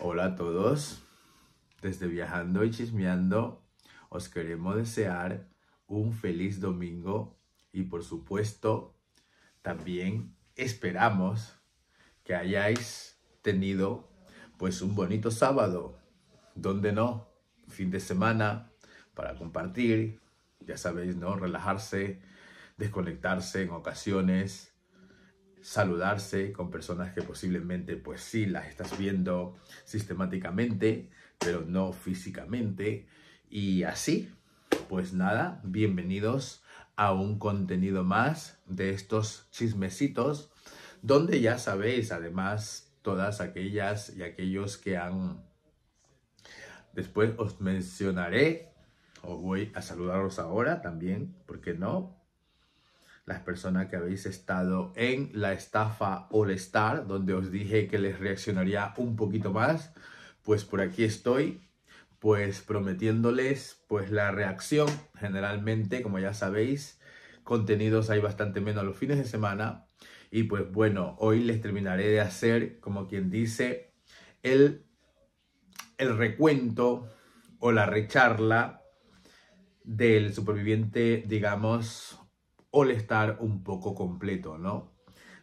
Hola a todos. Desde Viajando y Chismeando, os queremos desear un feliz domingo y por supuesto también esperamos que hayáis tenido pues un bonito sábado, donde no, fin de semana para compartir, ya sabéis, ¿no? Relajarse, desconectarse en ocasiones saludarse con personas que posiblemente pues sí las estás viendo sistemáticamente, pero no físicamente. Y así, pues nada, bienvenidos a un contenido más de estos chismecitos, donde ya sabéis además todas aquellas y aquellos que han... Después os mencionaré, os voy a saludaros ahora también, porque no? las personas que habéis estado en la estafa All Star, donde os dije que les reaccionaría un poquito más, pues por aquí estoy, pues prometiéndoles pues la reacción. Generalmente, como ya sabéis, contenidos hay bastante menos los fines de semana. Y pues bueno, hoy les terminaré de hacer, como quien dice, el, el recuento o la recharla del superviviente, digamos, all-star un poco completo, ¿no?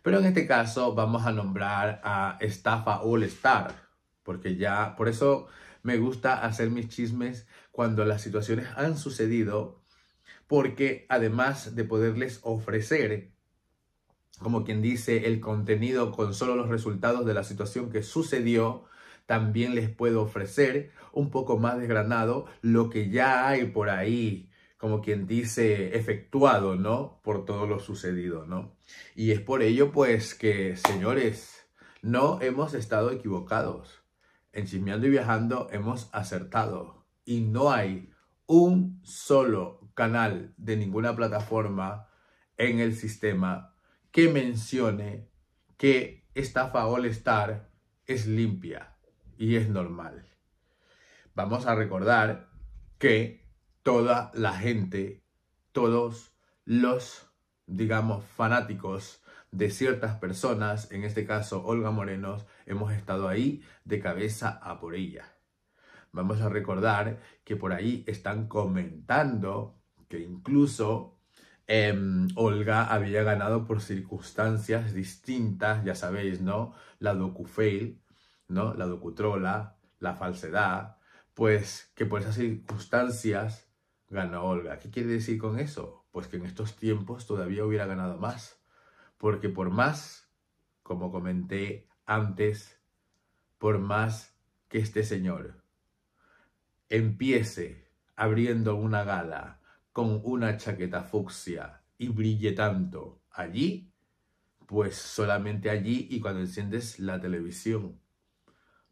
Pero en este caso vamos a nombrar a Estafa All-Star, porque ya, por eso me gusta hacer mis chismes cuando las situaciones han sucedido, porque además de poderles ofrecer, como quien dice, el contenido con solo los resultados de la situación que sucedió, también les puedo ofrecer un poco más desgranado lo que ya hay por ahí como quien dice, efectuado, ¿no? Por todo lo sucedido, ¿no? Y es por ello, pues, que, señores, no hemos estado equivocados. En Chismeando y Viajando hemos acertado. Y no hay un solo canal de ninguna plataforma en el sistema que mencione que estafa All Star es limpia y es normal. Vamos a recordar que toda la gente, todos los, digamos, fanáticos de ciertas personas, en este caso Olga Morenos, hemos estado ahí de cabeza a por ella. Vamos a recordar que por ahí están comentando que incluso em, Olga había ganado por circunstancias distintas, ya sabéis, ¿no? La docufail, ¿no? La docutrola, la falsedad, pues que por esas circunstancias gana Olga. ¿Qué quiere decir con eso? Pues que en estos tiempos todavía hubiera ganado más. Porque por más, como comenté antes, por más que este señor empiece abriendo una gala con una chaqueta fucsia y brille tanto allí, pues solamente allí y cuando enciendes la televisión.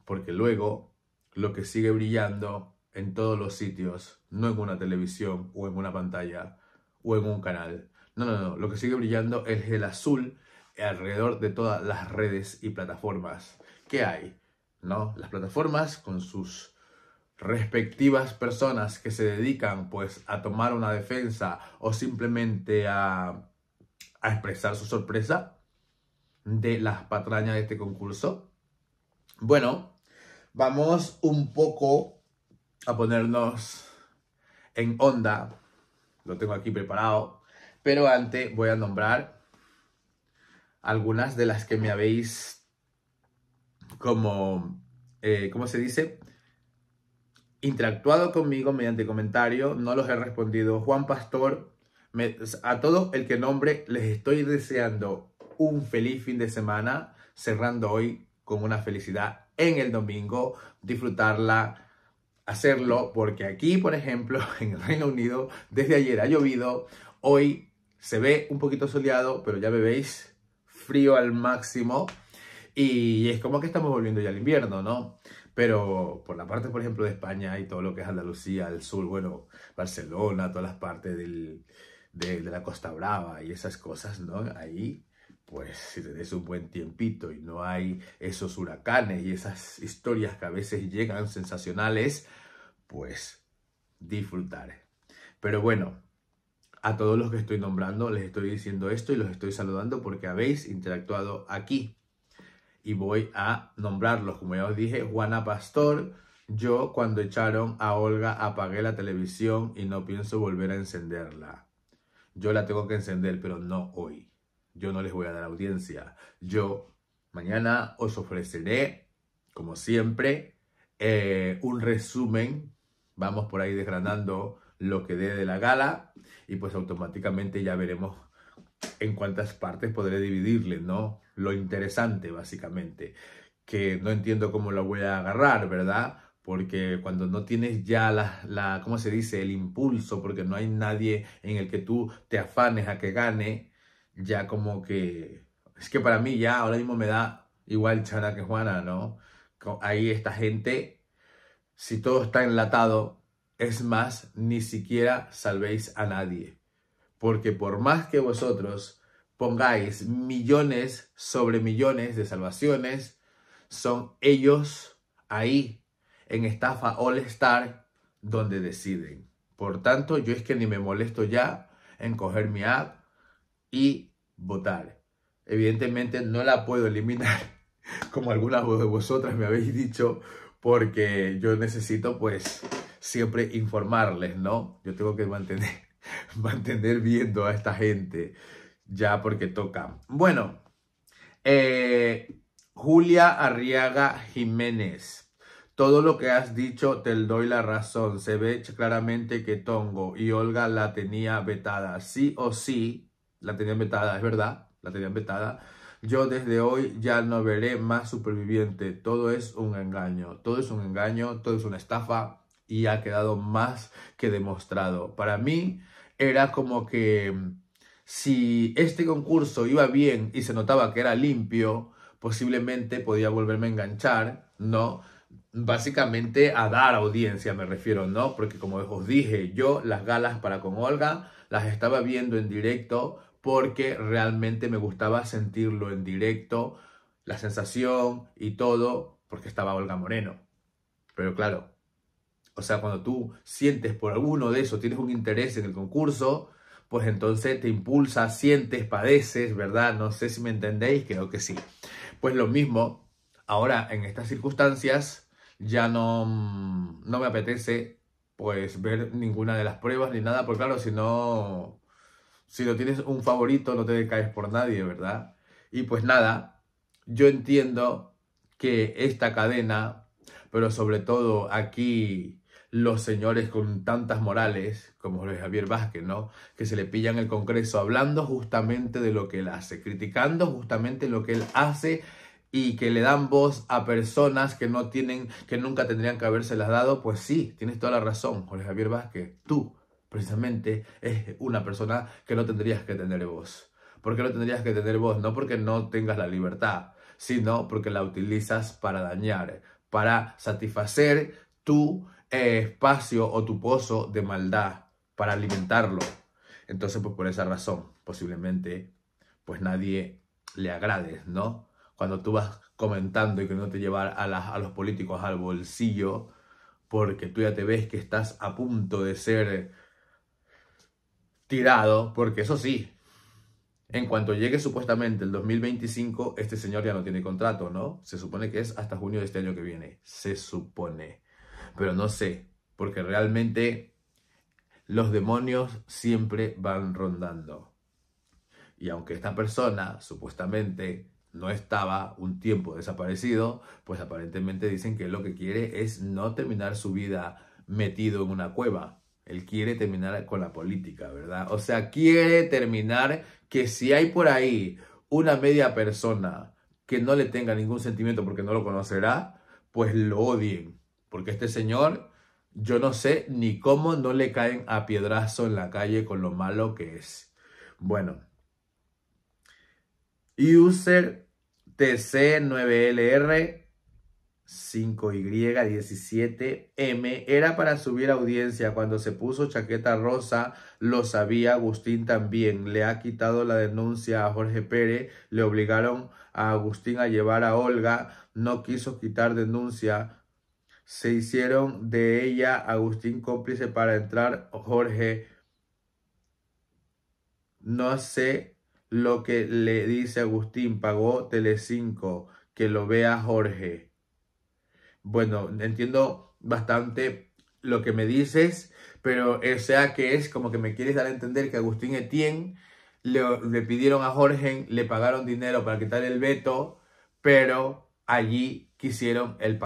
Porque luego lo que sigue brillando en todos los sitios, no en una televisión o en una pantalla o en un canal. No, no, no, lo que sigue brillando es el azul alrededor de todas las redes y plataformas que hay, ¿no? Las plataformas con sus respectivas personas que se dedican pues a tomar una defensa o simplemente a, a expresar su sorpresa de las patrañas de este concurso. Bueno, vamos un poco a ponernos en onda. Lo tengo aquí preparado. Pero antes voy a nombrar algunas de las que me habéis como, eh, Como se dice? Interactuado conmigo mediante comentario. No los he respondido. Juan Pastor, a todo el que nombre les estoy deseando un feliz fin de semana, cerrando hoy con una felicidad en el domingo, disfrutarla hacerlo porque aquí, por ejemplo, en el Reino Unido, desde ayer ha llovido, hoy se ve un poquito soleado, pero ya me veis frío al máximo y es como que estamos volviendo ya al invierno, ¿no? Pero por la parte, por ejemplo, de España y todo lo que es Andalucía, el sur, bueno, Barcelona, todas las partes de la Costa Brava y esas cosas, ¿no? Ahí pues si tenés un buen tiempito y no hay esos huracanes y esas historias que a veces llegan sensacionales, pues disfrutar. Pero bueno, a todos los que estoy nombrando les estoy diciendo esto y los estoy saludando porque habéis interactuado aquí. Y voy a nombrarlos, como ya os dije, Juana Pastor. Yo cuando echaron a Olga apagué la televisión y no pienso volver a encenderla. Yo la tengo que encender, pero no hoy yo no les voy a dar audiencia. Yo mañana os ofreceré, como siempre, eh, un resumen. Vamos por ahí desgranando lo que dé de la gala y pues automáticamente ya veremos en cuántas partes podré dividirle, ¿no? Lo interesante, básicamente, que no entiendo cómo lo voy a agarrar, ¿verdad? porque cuando no tienes ya la, la, ¿cómo se dice?, el impulso, porque no hay nadie en el que tú te afanes a que gane, ya como que... Es que para mí ya ahora mismo me da igual Chana que Juana, ¿no? Ahí esta gente, si todo está enlatado, es más, ni siquiera salvéis a nadie. Porque por más que vosotros pongáis millones sobre millones de salvaciones, son ellos ahí, en estafa All Star, donde deciden. Por tanto, yo es que ni me molesto ya en coger mi app y votar. Evidentemente no la puedo eliminar, como algunas de vosotras me habéis dicho, porque yo necesito pues siempre informarles, ¿no? Yo tengo que mantener, mantener viendo a esta gente ya porque toca. Bueno, eh, Julia Arriaga Jiménez. Todo lo que has dicho te doy la razón. Se ve claramente que Tongo y Olga la tenía vetada. Sí o sí, la tenían vetada, es verdad, la tenían vetada. Yo desde hoy ya no veré más superviviente. Todo es un engaño, todo es un engaño, todo es una estafa y ha quedado más que demostrado. Para mí era como que si este concurso iba bien y se notaba que era limpio, posiblemente podía volverme a enganchar, ¿no? Básicamente a dar audiencia me refiero, ¿no? Porque como os dije, yo las galas para con Olga las estaba viendo en directo porque realmente me gustaba sentirlo en directo, la sensación y todo, porque estaba Olga Moreno. Pero claro, o sea, cuando tú sientes por alguno de eso tienes un interés en el concurso, pues entonces te impulsa, sientes, padeces, ¿verdad? No sé si me entendéis, creo que sí. Pues lo mismo, ahora en estas circunstancias ya no, mm, no me apetece pues ver ninguna de las pruebas ni nada, porque claro, si no si no tienes un favorito, no te decaes por nadie, ¿verdad? Y pues nada, yo entiendo que esta cadena, pero sobre todo aquí los señores con tantas morales, como Javier Vázquez, ¿no? Que se le pillan el Congreso hablando justamente de lo que él hace, criticando justamente lo que él hace y que le dan voz a personas que no tienen, que nunca tendrían que habérselas dado, pues sí, tienes toda la razón, Jorge Javier Vázquez, tú precisamente es una persona que no tendrías que tener vos. ¿Por qué no tendrías que tener voz No porque no tengas la libertad, sino porque la utilizas para dañar, para satisfacer tu eh, espacio o tu pozo de maldad, para alimentarlo. Entonces, pues por esa razón, posiblemente, pues nadie le agrade, ¿no? Cuando tú vas comentando y que no te llevar a los políticos al bolsillo, porque tú ya te ves que estás a punto de ser tirado, porque eso sí, en cuanto llegue supuestamente el 2025, este señor ya no tiene contrato, ¿no? Se supone que es hasta junio de este año que viene, se supone. Pero no sé, porque realmente los demonios siempre van rondando. Y aunque esta persona supuestamente no estaba un tiempo desaparecido, pues aparentemente dicen que lo que quiere es no terminar su vida metido en una cueva. Él quiere terminar con la política, ¿verdad? O sea, quiere terminar que si hay por ahí una media persona que no le tenga ningún sentimiento porque no lo conocerá, pues lo odien. Porque este señor, yo no sé ni cómo no le caen a piedrazo en la calle con lo malo que es. Bueno. User TC9LR 5Y17M era para subir audiencia. Cuando se puso chaqueta rosa, lo sabía Agustín también. Le ha quitado la denuncia a Jorge Pérez. Le obligaron a Agustín a llevar a Olga. No quiso quitar denuncia. Se hicieron de ella Agustín cómplice para entrar Jorge. No sé lo que le dice Agustín. Pagó Telecinco. Que lo vea Jorge bueno, entiendo bastante lo que me dices, pero eh, o sea que es como que me quieres dar a entender que Agustín Etienne le, le pidieron a Jorge, le pagaron dinero para quitar el veto, pero allí quisieron el